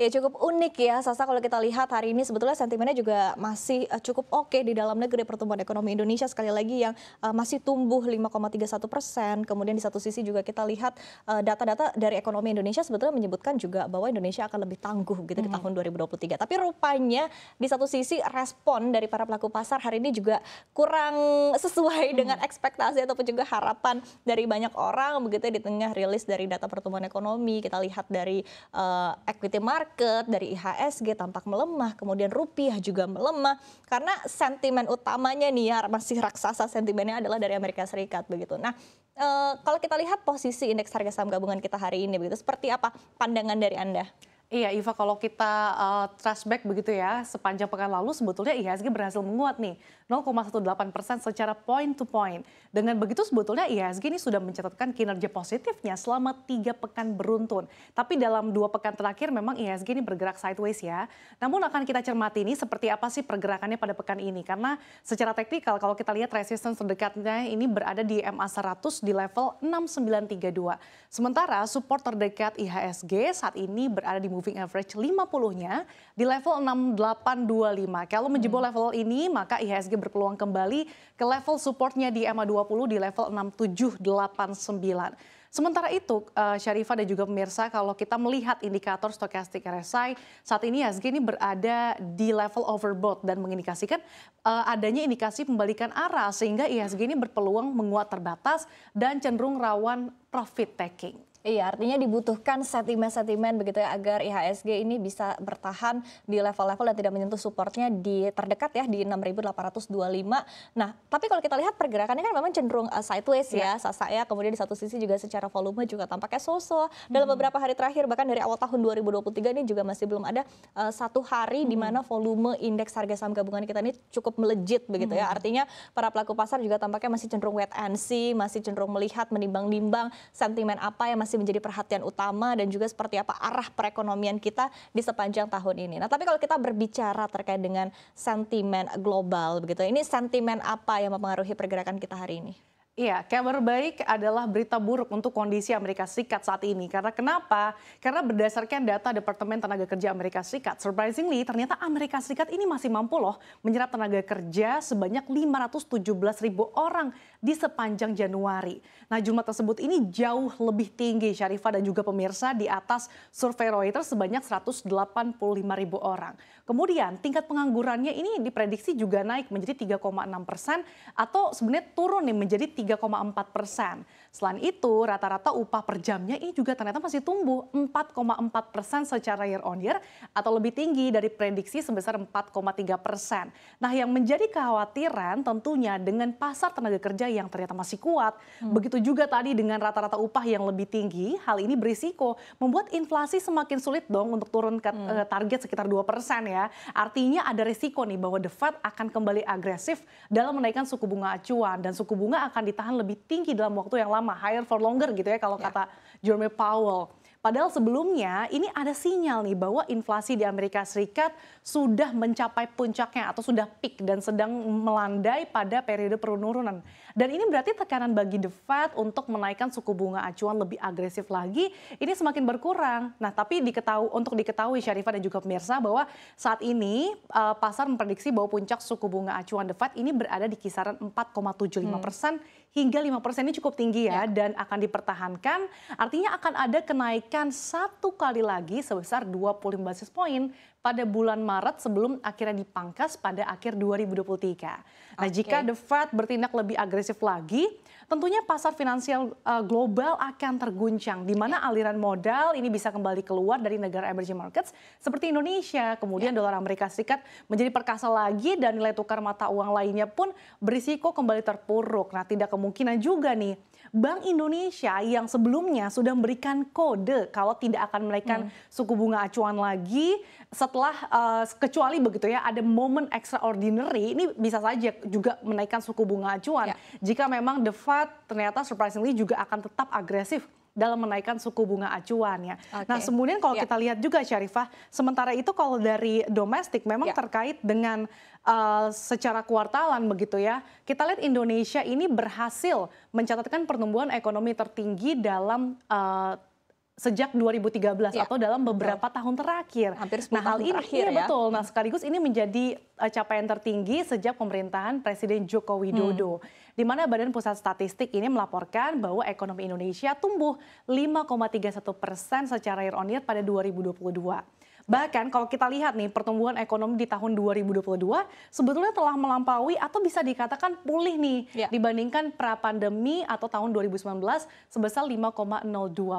Ya cukup unik ya Sasa kalau kita lihat hari ini sebetulnya sentimennya juga masih eh, cukup oke di dalam negeri pertumbuhan ekonomi Indonesia sekali lagi yang uh, masih tumbuh 5,31 persen. Kemudian di satu sisi juga kita lihat eh, data-data uh, dari ekonomi Indonesia sebetulnya menyebutkan juga bahwa Indonesia akan lebih tangguh gitu mm -hmm. di tahun 2023. Tapi rupanya di satu sisi respon dari para pelaku pasar hari ini juga kurang sesuai -hmm. dengan ekspektasi ataupun juga harapan dari banyak orang begitu ya, di tengah rilis dari data pertumbuhan ekonomi kita lihat dari uh, equity market market, dari IHSG tampak melemah, kemudian rupiah juga melemah karena sentimen utamanya nih ya masih raksasa sentimennya adalah dari Amerika Serikat begitu. Nah, e, kalau kita lihat posisi indeks harga saham gabungan kita hari ini begitu seperti apa pandangan dari Anda? Iya, Iva, kalau kita uh, eh, trash back begitu ya, sepanjang pekan lalu sebetulnya IHSG berhasil menguat nih, 0,18 persen secara point to point. Dengan begitu sebetulnya IHSG ini sudah mencatatkan kinerja positifnya selama tiga pekan beruntun. Tapi dalam dua pekan terakhir memang IHSG ini bergerak sideways ya. Namun akan kita cermati ini seperti apa sih pergerakannya pada pekan ini. Karena secara teknikal kalau kita lihat resistance terdekatnya ini berada di MA 100 di level 6932. Sementara support terdekat IHSG saat ini berada di moving average 50-nya di level 6825. Kalau menjebol hmm. level ini, maka IHSG berpeluang kembali ke level supportnya di EMA 20 di level 6789. Sementara itu, uh, Syarifah dan juga pemirsa, kalau kita melihat indikator stokastik RSI, saat ini IHSG ini berada di level overbought dan mengindikasikan uh, adanya indikasi pembalikan arah sehingga IHSG ini berpeluang menguat terbatas dan cenderung rawan profit taking. Iya, artinya dibutuhkan sentimen-sentimen begitu ya agar IHSG ini bisa bertahan di level-level dan tidak menyentuh supportnya di terdekat ya di 6.825. Nah, tapi kalau kita lihat pergerakannya kan memang cenderung uh, sideways ya, ya, sasa ya. Kemudian di satu sisi juga secara volume juga tampaknya sosok. Hmm. Dalam beberapa hari terakhir bahkan dari awal tahun 2023 ini juga masih belum ada uh, satu hari hmm. di mana volume indeks harga saham gabungan kita ini cukup melejit begitu ya. hmm. ya. Artinya para pelaku pasar juga tampaknya masih cenderung wait and see, masih cenderung melihat menimbang-nimbang sentimen apa yang masih masih menjadi perhatian utama dan juga seperti apa arah perekonomian kita di sepanjang tahun ini. Nah, tapi kalau kita berbicara terkait dengan sentimen global begitu, ini sentimen apa yang mempengaruhi pergerakan kita hari ini? Iya, kabar baik adalah berita buruk untuk kondisi Amerika Serikat saat ini. Karena kenapa? Karena berdasarkan data Departemen Tenaga Kerja Amerika Serikat, surprisingly ternyata Amerika Serikat ini masih mampu loh menyerap tenaga kerja sebanyak 517 ribu orang di sepanjang Januari. Nah jumlah tersebut ini jauh lebih tinggi Syarifah dan juga pemirsa di atas survei Reuters sebanyak 185 ribu orang. Kemudian tingkat penganggurannya ini diprediksi juga naik menjadi 3,6 persen atau sebenarnya turun nih menjadi 3 3,4 persen Selain itu, rata-rata upah per jamnya ini juga ternyata masih tumbuh 4,4 persen secara year on year atau lebih tinggi dari prediksi sebesar 4,3 persen. Nah, yang menjadi kekhawatiran tentunya dengan pasar tenaga kerja yang ternyata masih kuat, hmm. begitu juga tadi dengan rata-rata upah yang lebih tinggi, hal ini berisiko membuat inflasi semakin sulit dong untuk turun ke hmm. Eh, target sekitar 2 persen ya. Artinya ada risiko nih bahwa The Fed akan kembali agresif dalam menaikkan suku bunga acuan dan suku bunga akan ditahan lebih tinggi dalam waktu yang lama lama, higher for longer gitu ya kalau yeah. kata Jerome Powell. Padahal sebelumnya ini ada sinyal nih bahwa inflasi di Amerika Serikat sudah mencapai puncaknya atau sudah peak dan sedang melandai pada periode penurunan. Dan ini berarti tekanan bagi The Fed untuk menaikkan suku bunga acuan lebih agresif lagi ini semakin berkurang. Nah, tapi diketahui untuk diketahui Syarifah dan juga pemirsa bahwa saat ini eh, pasar memprediksi bahwa puncak suku bunga acuan The Fed ini berada di kisaran 4,75 hmm. persen. Hmm hingga 5% ini cukup tinggi ya, ya dan akan dipertahankan. Artinya akan ada kenaikan satu kali lagi sebesar 25 basis point pada bulan Maret sebelum akhirnya dipangkas pada akhir 2023. Nah, jika The Fed bertindak lebih agresif lagi, tentunya pasar finansial uh, global akan terguncang di mana yeah. aliran modal ini bisa kembali keluar dari negara emerging markets seperti Indonesia. Kemudian yeah. dolar Amerika Serikat menjadi perkasa lagi dan nilai tukar mata uang lainnya pun berisiko kembali terpuruk. Nah, tidak kemungkinan juga nih Bank Indonesia yang sebelumnya sudah memberikan kode kalau tidak akan menaikkan hmm. suku bunga acuan lagi setelah uh, kecuali begitu ya ada momen extraordinary ini bisa saja juga menaikkan suku bunga acuan ya. jika memang the Fed ternyata surprisingly juga akan tetap agresif dalam menaikkan suku bunga acuan ya. Okay. Nah, kemudian kalau yeah. kita lihat juga Syarifah, sementara itu kalau dari domestik memang yeah. terkait dengan uh, secara kuartalan begitu ya. Kita lihat Indonesia ini berhasil mencatatkan pertumbuhan ekonomi tertinggi dalam uh, sejak 2013 ya. atau dalam beberapa betul. Iya. tahun terakhir. Hampir 10 nah, tahun hal ini, terakhir iya, ya. betul. Nah, sekaligus ini menjadi uh, capaian tertinggi sejak pemerintahan Presiden Joko Widodo. Hmm. Di mana Badan Pusat Statistik ini melaporkan bahwa ekonomi Indonesia tumbuh 5,31 persen secara year on year pada 2022. Bahkan kalau kita lihat nih pertumbuhan ekonomi di tahun 2022 sebetulnya telah melampaui atau bisa dikatakan pulih nih ya. dibandingkan pra pandemi atau tahun 2019 sebesar 5,02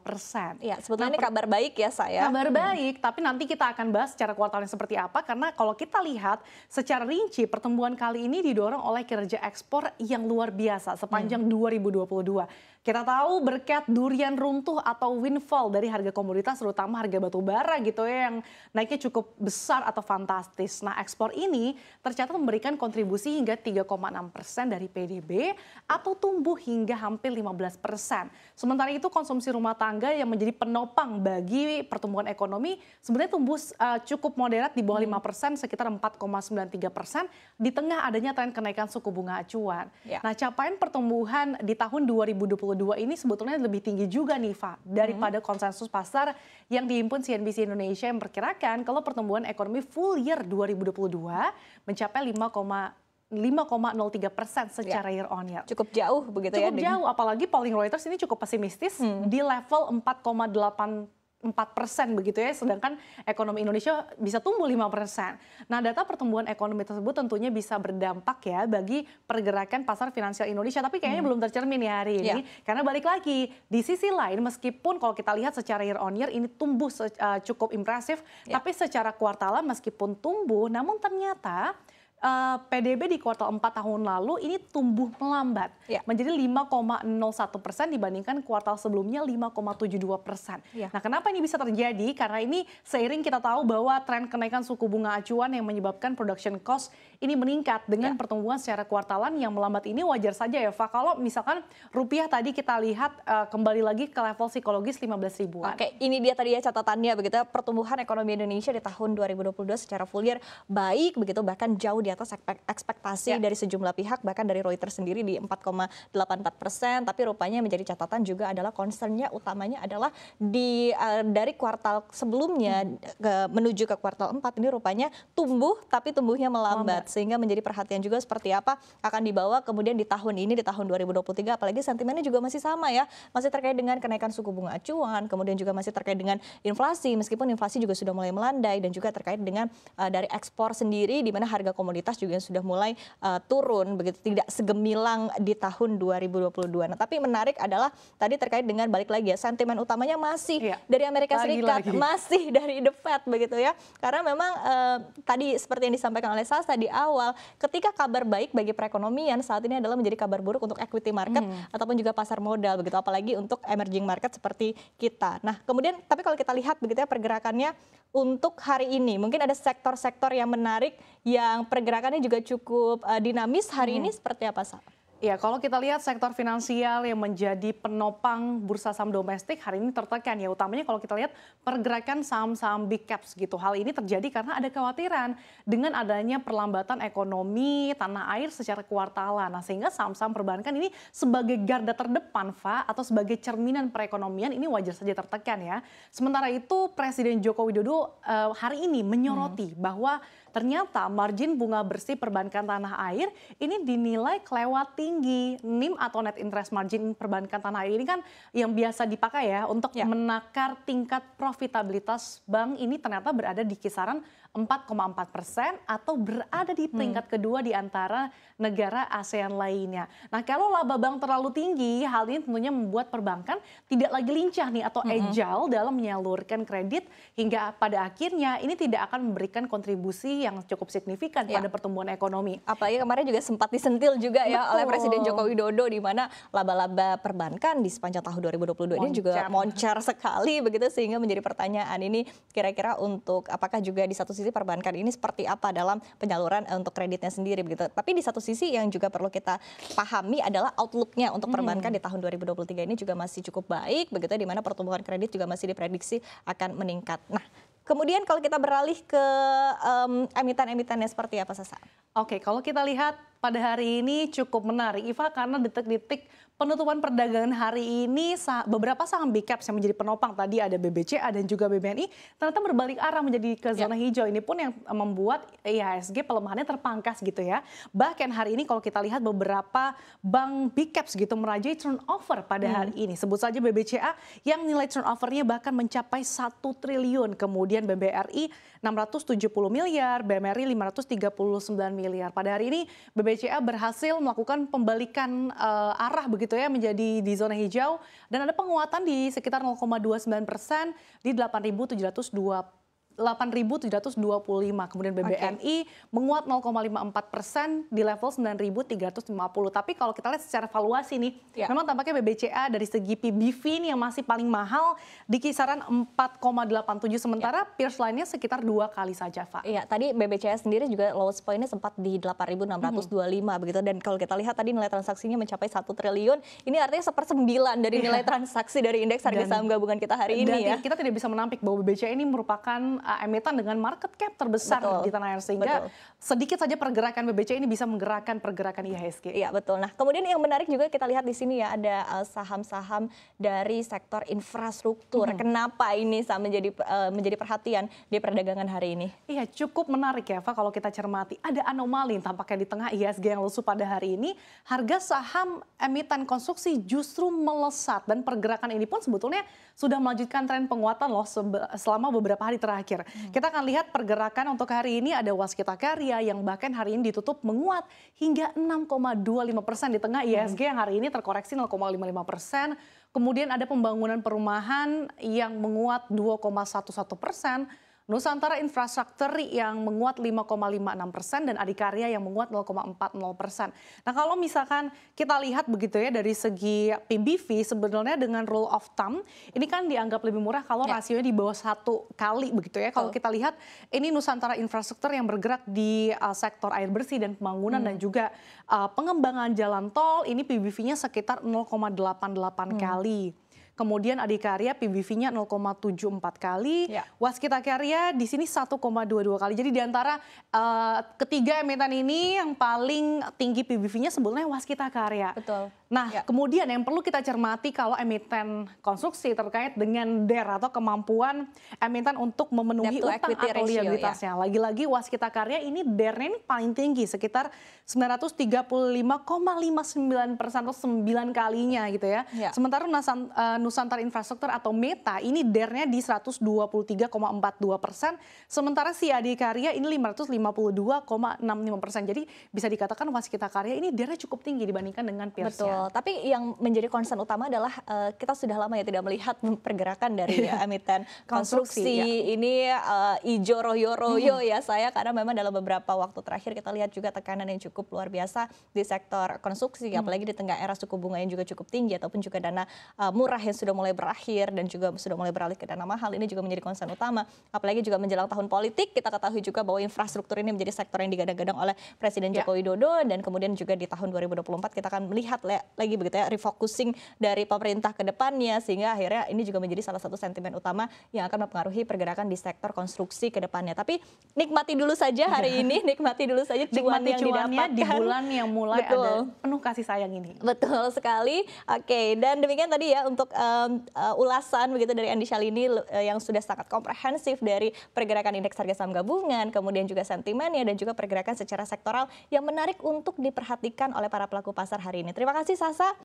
persen. Ya, sebetulnya nah, ini kabar baik ya saya. Kabar hmm. baik, tapi nanti kita akan bahas secara kuartalnya seperti apa karena kalau kita lihat secara rinci pertumbuhan kali ini didorong oleh kinerja ekspor yang luar biasa sepanjang hmm. 2022. Kita tahu berkat durian runtuh atau windfall dari harga komoditas terutama harga batu bara gitu ya yang naiknya cukup besar atau fantastis. Nah ekspor ini tercatat memberikan kontribusi hingga 3,6 persen dari PDB atau tumbuh hingga hampir 15 persen. Sementara itu konsumsi rumah tangga yang menjadi penopang bagi pertumbuhan ekonomi sebenarnya tumbuh eh, cukup moderat di bawah 5 hmm. persen sekitar 4,93 persen di tengah adanya tren kenaikan suku bunga acuan. Ya. Nah capaian pertumbuhan di tahun 2020 2022 ini sebetulnya lebih tinggi juga nih, Fa, daripada hmm. konsensus pasar yang diimpun CNBC Indonesia yang memperkirakan kalau pertumbuhan ekonomi full year 2022 mencapai 5, 5,03 persen ya, secara ya. year on year. Cukup jauh begitu cukup ya? Cukup jauh, apalagi polling Reuters ini cukup pesimistis hmm. di level 4,8 4 persen begitu ya, sedangkan ekonomi Indonesia bisa tumbuh 5 persen. Nah data pertumbuhan ekonomi tersebut tentunya bisa berdampak ya bagi pergerakan pasar finansial Indonesia, tapi kayaknya hmm. belum tercermin ya hari ini. Ya. Karena balik lagi, di sisi lain meskipun kalau kita lihat secara year on year ini tumbuh eh, cukup impresif, ya. tapi secara kuartalan meskipun tumbuh, namun ternyata uh, eh, PDB di kuartal 4 tahun lalu ini tumbuh melambat ya. menjadi 5,01 persen dibandingkan kuartal sebelumnya 5,72 persen. Ya. Nah, kenapa ini bisa terjadi? Karena ini seiring kita tahu bahwa tren kenaikan suku bunga acuan yang menyebabkan production cost ini meningkat dengan ya. pertumbuhan secara kuartalan yang melambat ini wajar saja ya, Pak. Kalau misalkan rupiah tadi kita lihat uh, kembali lagi ke level psikologis 15 ribuan. Oke, ini dia tadi ya catatannya begitu ya. pertumbuhan ekonomi Indonesia di tahun 2022 secara full year baik begitu bahkan jauh di atas ekspektasi ya. dari sejumlah pihak bahkan dari Reuters sendiri di 4,84 persen. Tapi rupanya menjadi catatan juga adalah concernnya utamanya adalah di uh, dari kuartal sebelumnya hmm. ke, menuju ke kuartal 4 ini rupanya tumbuh tapi tumbuhnya melambat Lambat. sehingga menjadi perhatian juga seperti apa akan dibawa kemudian di tahun ini di tahun 2023 apalagi sentimennya juga masih sama ya masih terkait dengan kenaikan suku bunga acuan kemudian juga masih terkait dengan inflasi meskipun inflasi juga sudah mulai melandai dan juga terkait dengan uh, dari ekspor sendiri di mana harga komoditas mobilitas juga sudah mulai uh, turun begitu tidak segemilang di tahun 2022. Nah, tapi menarik adalah tadi terkait dengan balik lagi ya sentimen utamanya masih ya. dari Amerika lagi, Serikat, lagi. masih dari The Fed begitu ya. Karena memang uh, tadi seperti yang disampaikan oleh Sasa di awal, ketika kabar baik bagi perekonomian saat ini adalah menjadi kabar buruk untuk equity market hmm. ataupun juga pasar modal begitu apalagi untuk emerging market seperti kita. Nah, kemudian tapi kalau kita lihat begitu ya pergerakannya untuk hari ini mungkin ada sektor-sektor yang menarik yang per pergerakannya juga cukup uh, dinamis hari hmm. ini seperti apa Sa? Ya, kalau kita lihat sektor finansial yang menjadi penopang bursa saham domestik hari ini tertekan ya, utamanya kalau kita lihat pergerakan saham-saham big caps gitu. Hal ini terjadi karena ada kekhawatiran dengan adanya perlambatan ekonomi tanah air secara kuartalan. Nah, sehingga saham-saham perbankan ini sebagai garda terdepan, Fa, atau sebagai cerminan perekonomian ini wajar saja tertekan ya. Sementara itu Presiden Joko Widodo uh, hari ini menyoroti hmm. bahwa ternyata margin bunga bersih perbankan tanah air ini dinilai kelewat tinggi, NIM atau net interest margin perbankan tanah air ini kan yang biasa dipakai ya untuk ya. menakar tingkat profitabilitas bank ini ternyata berada di kisaran 4,4 persen atau berada di hmm. peringkat kedua di antara negara ASEAN lainnya. Nah kalau laba bank terlalu tinggi, hal ini tentunya membuat perbankan tidak lagi lincah nih atau hmm. agile dalam menyalurkan kredit hingga pada akhirnya ini tidak akan memberikan kontribusi yang cukup signifikan ya. pada pertumbuhan ekonomi. Apalagi kemarin juga sempat disentil juga Betul. ya oleh Presiden Joko Widodo di mana laba-laba perbankan di sepanjang tahun 2022 moncar. ini juga moncer sekali begitu sehingga menjadi pertanyaan ini kira-kira untuk apakah juga di satu sisi posisi perbankan ini seperti apa dalam penyaluran eh, untuk kreditnya sendiri begitu. Tapi di satu sisi yang juga perlu kita pahami adalah outlooknya untuk hmm. perbankan hmm. di tahun 2023 ini juga masih cukup baik begitu di mana pertumbuhan kredit juga masih diprediksi akan meningkat. Nah, Kemudian kalau kita beralih ke um, emiten-emitennya seperti apa Sasa? Oke, kalau kita lihat pada hari ini cukup menarik Iva karena detik-detik penutupan perdagangan hari ini beberapa saham big caps yang menjadi penopang tadi ada BBCA dan juga BBNI ternyata berbalik arah menjadi ke ya. zona yeah. hijau. Ini pun yang membuat IHSG pelemahannya terpangkas gitu ya. Bahkan hari ini kalau kita lihat beberapa bank big caps gitu merajai turnover pada hmm. hari ini. Sebut saja BBCA yang nilai turnovernya bahkan mencapai 1 triliun. Kemudian BBRI 670 miliar, BMRI 539 miliar. Pada hari ini BBCA berhasil melakukan pembalikan uh, arah begitu gitu ya menjadi di zona hijau dan ada penguatan di sekitar 0,29 persen di 8.720 8.725 kemudian BBNI okay. menguat 0,54 persen di level 9.350 tapi kalau kita lihat secara valuasi nih yeah. memang tampaknya BBCA dari segi PBV ini yang masih paling mahal di kisaran 4,87 sementara yeah. peers lainnya sekitar dua kali saja Pak. Iya yeah, tadi BBCA sendiri juga lowest pointnya sempat di 8.625 hmm. begitu dan kalau kita lihat tadi nilai transaksinya mencapai satu triliun ini artinya sepersembilan dari iya. nilai yeah. transaksi dari indeks harga saham gabungan kita hari ini ya. Kita tidak bisa menampik bahwa BBCA ini merupakan uh, eh, emiten dengan market cap terbesar betul. di tanah air sehingga betul. sedikit saja pergerakan BBC ini bisa menggerakkan pergerakan IHSG. Iya betul. Nah kemudian yang menarik juga kita lihat di sini ya ada eh, saham-saham dari sektor infrastruktur. Hmm. Kenapa ini menjadi uh, menjadi perhatian di perdagangan hari ini? Iya cukup menarik ya Eva kalau kita cermati ada anomali tampaknya di tengah IHSG yang lesu pada hari ini harga saham emiten konstruksi justru melesat dan pergerakan ini pun sebetulnya sudah melanjutkan tren penguatan loh selama beberapa hari terakhir terakhir. Hmm. Kita akan lihat pergerakan untuk hari ini ada Waskita Karya yang bahkan hari ini ditutup menguat hingga 6,25 persen di tengah hmm. ISG yang hari ini terkoreksi 0,55 persen. Kemudian ada pembangunan perumahan yang menguat 2,11 persen Nusantara Infrastruktur yang menguat 5,56 persen dan Adikarya yang menguat 0,40 persen. Nah kalau misalkan kita lihat begitu ya dari segi PBV sebenarnya dengan rule of thumb ini kan dianggap lebih murah kalau ya. rasionya di bawah satu kali begitu ya. Kalau kita lihat ini Nusantara Infrastruktur yang bergerak di uh, sektor air bersih dan pembangunan hmm. dan juga uh, pengembangan jalan tol ini PBV-nya sekitar 0,88 hmm. kali. Kemudian Adikarya PBV-nya 0,74 kali. Ya. Waskita Karya di sini 1,22 kali. Jadi di antara uh, ketiga emiten ini yang paling tinggi PBV-nya sebetulnya Waskita Karya. Betul. Nah, ya. kemudian yang perlu kita cermati kalau emiten konstruksi terkait dengan DER atau kemampuan emiten untuk memenuhi utang atau ya. liabilitasnya. Ya. Lagi-lagi waskita karya ini der ini paling tinggi sekitar 935,59 persen atau 9 kalinya gitu ya. ya. Sementara eh, Nusantara Infrastruktur atau Meta ini DER-nya di 123,42 persen, sementara Adi Karya ini 552,65 persen. Jadi bisa dikatakan waskita karya ini DER-nya cukup tinggi dibandingkan dengan peersnya. Betul. Betul. Tapi yang menjadi concern utama adalah uh, kita sudah lama ya tidak melihat pergerakan dari ya, emiten konstruksi, ya. ini uh, ijo royo royo hmm. ya saya karena memang dalam beberapa waktu terakhir kita lihat juga tekanan yang cukup luar biasa di sektor konstruksi hmm. apalagi di tengah era suku bunga yang juga cukup tinggi ataupun juga dana uh, murah yang sudah mulai berakhir dan juga sudah mulai beralih ke dana mahal ini juga menjadi concern utama apalagi juga menjelang tahun politik kita ketahui juga bahwa infrastruktur ini menjadi sektor yang digadang-gadang oleh Presiden ya. Joko Widodo dan kemudian juga di tahun 2024 kita akan melihat lagi begitu ya refocusing dari pemerintah ke depannya sehingga akhirnya ini juga menjadi salah satu sentimen utama yang akan mempengaruhi pergerakan di sektor konstruksi ke depannya. Tapi nikmati dulu saja iya. hari ini, nikmati dulu saja cuan yang didapat di bulan yang mulai Betul. ada penuh kasih sayang ini. Betul sekali. Oke, dan demikian tadi ya untuk um, uh, ulasan begitu dari Andi Shalini uh, eh, yang sudah sangat komprehensif dari pergerakan indeks harga saham gabungan, kemudian juga sentimennya dan juga pergerakan secara sektoral yang menarik untuk diperhatikan oleh para pelaku pasar hari ini. Terima kasih sih Sasa